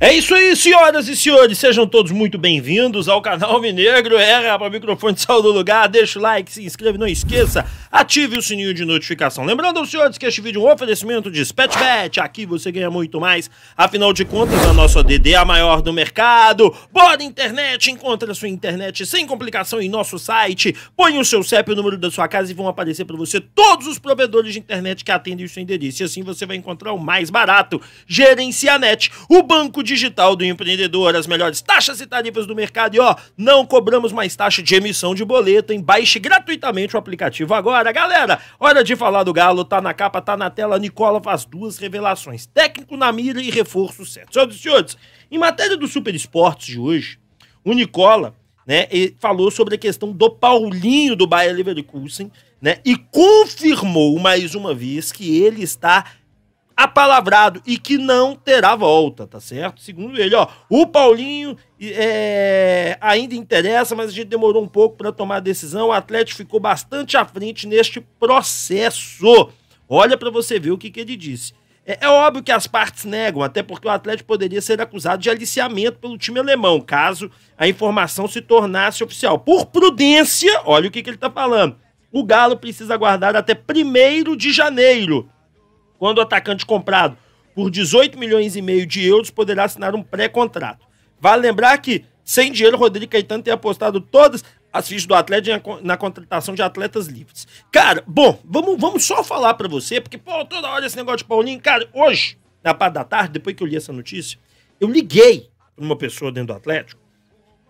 É isso aí, senhoras e senhores, sejam todos muito bem-vindos ao canal Minegro. Erra para o microfone de do lugar, deixa o like, se inscreve, não esqueça, ative o sininho de notificação. Lembrando aos senhores que este vídeo é um oferecimento de SpetBet, aqui você ganha muito mais. Afinal de contas, a nossa DD é a maior do mercado. Bora internet, encontra a sua internet sem complicação em nosso site. Põe o seu CEP, o número da sua casa e vão aparecer para você todos os provedores de internet que atendem o seu endereço. E assim você vai encontrar o mais barato. Gerencianet, o banco de digital do empreendedor, as melhores taxas e tarifas do mercado. E ó, não cobramos mais taxa de emissão de boleto, hein? Baixe gratuitamente o aplicativo agora. Galera, hora de falar do Galo, tá na capa, tá na tela. Nicola faz duas revelações: técnico na mira e reforço certo. Senhoras e senhores, em matéria do Super Esportes de hoje, o Nicola né, falou sobre a questão do Paulinho do Bayer Leverkusen, né, e confirmou mais uma vez que ele está apalavrado e que não terá volta, tá certo? Segundo ele, ó, o Paulinho é, ainda interessa, mas a gente demorou um pouco para tomar a decisão. O Atlético ficou bastante à frente neste processo. Olha para você ver o que, que ele disse. É, é, óbvio que as partes negam, até porque o Atlético poderia ser acusado de aliciamento pelo time alemão, caso a informação se tornasse oficial. Por prudência, olha o que, que ele está falando. O Galo precisa aguardar até 1 de janeiro quando o atacante comprado por 18 milhões e meio de euros poderá assinar um pré-contrato. Vale lembrar que, sem dinheiro, Rodrigo Caetano tem apostado todas as fichas do Atlético na contratação de atletas livres. Cara, bom, vamos, vamos só falar para você, porque, pô, toda hora esse negócio de Paulinho, cara, hoje, na parte da tarde, depois que eu li essa notícia, eu liguei pra uma pessoa dentro do Atlético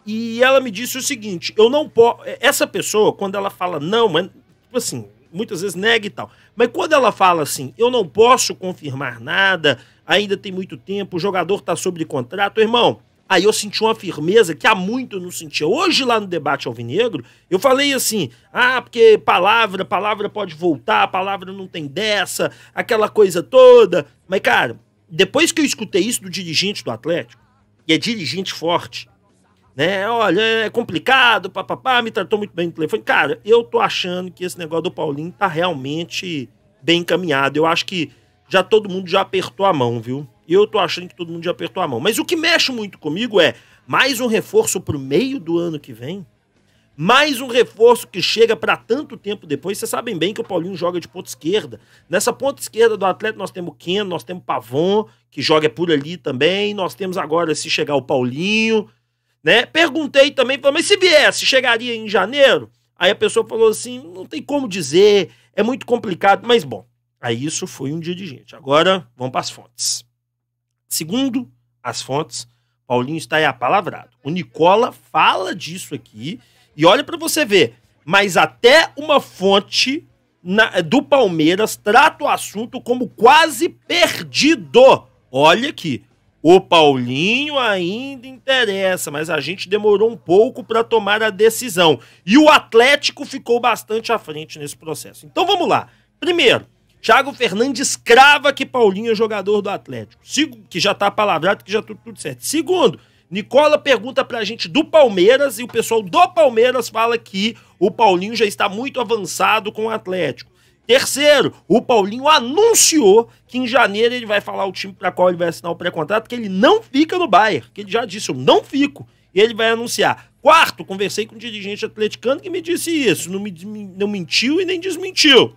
e ela me disse o seguinte: eu não posso. Essa pessoa, quando ela fala não, mas, tipo assim, muitas vezes nega e tal. Mas quando ela fala assim, eu não posso confirmar nada, ainda tem muito tempo, o jogador está sob contrato, irmão. Aí eu senti uma firmeza que há muito eu não sentia. Hoje, lá no debate alvinegro, eu falei assim: ah, porque palavra, palavra pode voltar, palavra não tem dessa, aquela coisa toda. Mas, cara, depois que eu escutei isso do dirigente do Atlético, e é dirigente forte, né? Olha, é complicado, papapá, me tratou muito bem no telefone. Cara, eu tô achando que esse negócio do Paulinho tá realmente bem encaminhado. Eu acho que já todo mundo já apertou a mão, viu? Eu tô achando que todo mundo já apertou a mão. Mas o que mexe muito comigo é mais um reforço pro meio do ano que vem. Mais um reforço que chega para tanto tempo depois. Vocês sabem bem que o Paulinho joga de ponta esquerda. Nessa ponta esquerda do Atlético nós temos o Ken, nós temos o Pavon, que joga por ali também. Nós temos agora, se chegar o Paulinho, né? Perguntei também, falei, mas se viesse, chegaria em janeiro? Aí a pessoa falou assim: não tem como dizer, é muito complicado, mas bom. Aí isso foi um dia de gente. Agora vamos para as fontes. Segundo as fontes, Paulinho está aí apalavrado. O Nicola fala disso aqui e olha para você ver. Mas até uma fonte na, do Palmeiras trata o assunto como quase perdido. Olha aqui. O Paulinho ainda interessa, mas a gente demorou um pouco para tomar a decisão. E o Atlético ficou bastante à frente nesse processo. Então vamos lá. Primeiro, Thiago Fernandes crava que Paulinho é jogador do Atlético. que já tá palavrado, que já tá tudo certo. Segundo, Nicola pergunta pra gente do Palmeiras e o pessoal do Palmeiras fala que o Paulinho já está muito avançado com o Atlético. Terceiro, o Paulinho anunciou que em janeiro ele vai falar o time para qual ele vai assinar o pré-contrato, que ele não fica no Bayern, que ele já disse, eu não fico. E ele vai anunciar. Quarto, conversei com um dirigente atleticano que me disse isso, não, me, não mentiu e nem desmentiu.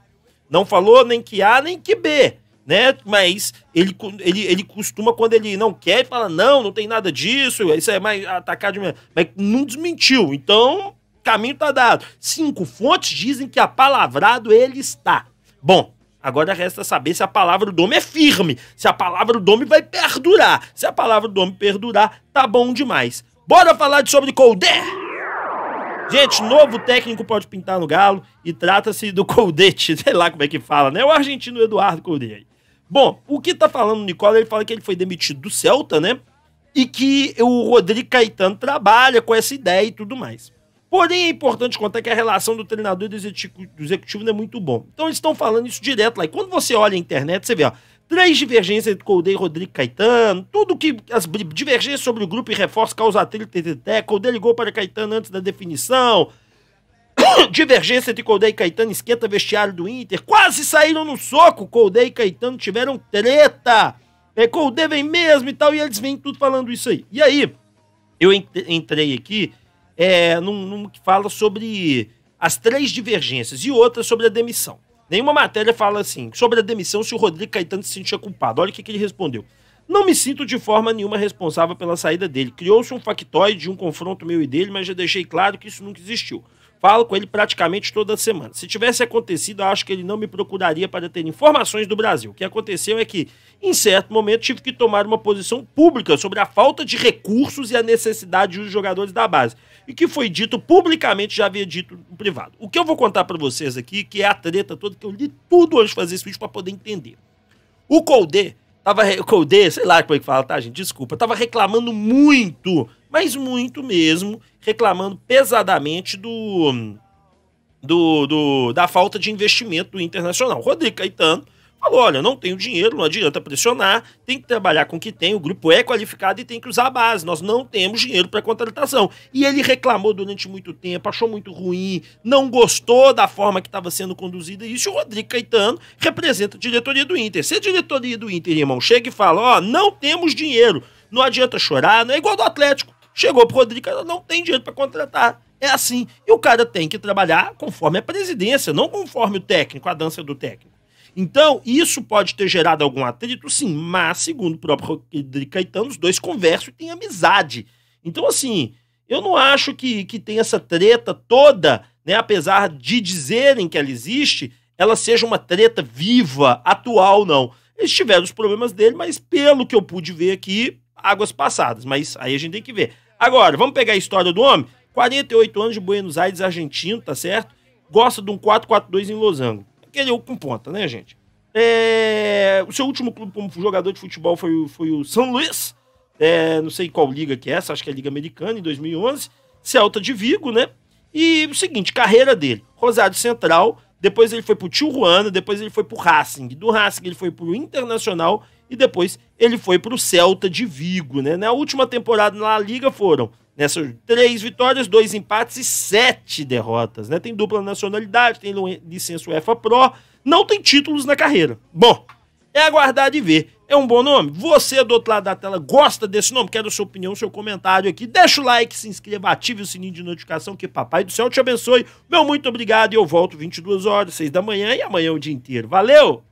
Não falou nem que A nem que B, né? Mas ele, ele, ele costuma, quando ele não quer, ele fala, não, não tem nada disso, isso é mais atacar de... Mas não desmentiu, então caminho tá dado. Cinco fontes dizem que apalavrado ele está. Bom, agora resta saber se a palavra do homem é firme, se a palavra do homem vai perdurar. Se a palavra do homem perdurar, tá bom demais. Bora falar de sobre Colder! Gente, novo técnico pode pintar no galo e trata-se do Coldete, sei lá como é que fala, né? O argentino Eduardo Coldet. Bom, o que tá falando o Nicola, ele fala que ele foi demitido do Celta, né? E que o Rodrigo Caetano trabalha com essa ideia e tudo mais. Porém, é importante contar que a relação do treinador e do executivo não é muito bom. Então, eles estão falando isso direto lá. E quando você olha a internet, você vê, ó, três divergências entre Colde e Rodrigo Caetano, tudo que as divergências sobre o grupo e reforço causa atrito TTT, Colde ligou para Caetano antes da definição, divergência entre Colde e Caetano esquenta vestiário do Inter, quase saíram no soco, Colde e Caetano tiveram treta, é, vem mesmo e tal, e eles vêm tudo falando isso aí. E aí, eu entrei aqui é, num, num, que fala sobre as três divergências e outra sobre a demissão. Nenhuma matéria fala assim, sobre a demissão se o Rodrigo Caetano se sentia culpado. Olha o que, que ele respondeu. Não me sinto de forma nenhuma responsável pela saída dele. Criou-se um factoide de um confronto meu e dele, mas já deixei claro que isso nunca existiu. Falo com ele praticamente toda semana. Se tivesse acontecido, acho que ele não me procuraria para ter informações do Brasil. O que aconteceu é que, em certo momento, tive que tomar uma posição pública sobre a falta de recursos e a necessidade dos jogadores da base. E que foi dito publicamente, já havia dito no privado. O que eu vou contar para vocês aqui, que é a treta toda, que eu li tudo antes de fazer esse vídeo para poder entender. O Colde Tava. O sei lá como é que fala, tá, gente? Desculpa. Tava reclamando muito, mas muito mesmo, reclamando pesadamente do. Do, do, da falta de investimento internacional. Rodrigo Caetano Falou, olha, não tenho dinheiro, não adianta pressionar, tem que trabalhar com o que tem, o grupo é qualificado e tem que usar a base. Nós não temos dinheiro para contratação. E ele reclamou durante muito tempo, achou muito ruim, não gostou da forma que estava sendo conduzida isso. O Rodrigo Caetano representa a diretoria do Inter. Se a diretoria do Inter, irmão, chega e fala, ó, não temos dinheiro, não adianta chorar, não é igual do Atlético. Chegou pro Rodrigo, ela não tem dinheiro para contratar. É assim. E o cara tem que trabalhar conforme a presidência, não conforme o técnico, a dança do técnico. Então, isso pode ter gerado algum atrito, sim, mas, segundo o próprio Rodrigo Caetano, os dois conversam e têm amizade. Então, assim, eu não acho que, que tem essa treta toda, né? Apesar de dizerem que ela existe, ela seja uma treta viva, atual, não. Eles tiveram os problemas dele, mas pelo que eu pude ver aqui, águas passadas. Mas aí a gente tem que ver. Agora, vamos pegar a história do homem? 48 anos de Buenos Aires, argentino, tá certo? Gosta de um 4-4-2 em Losango ele o com ponta, né, gente? É, o seu último clube como jogador de futebol foi, foi o São Luís, é, não sei qual liga que é essa, acho que é a Liga Americana, em 2011, Celta é de Vigo, né? E o seguinte, carreira dele, Rosário Central, depois ele foi pro Tijuana, depois ele foi pro Racing, do Racing ele foi pro Internacional e depois ele foi pro Celta de Vigo, né? Na última temporada na Liga foram nessas né? três vitórias, dois empates e sete derrotas. Né? Tem dupla nacionalidade, tem licença UEFA Pro, não tem títulos na carreira. Bom, é aguardar de ver. É um bom nome? Você do outro lado da tela gosta desse nome? Quero sua opinião, seu comentário aqui. Deixa o like, se inscreva, ative o sininho de notificação, que papai do céu te abençoe. Meu muito obrigado e eu volto 22 horas, 6 da manhã e amanhã é o dia inteiro. Valeu!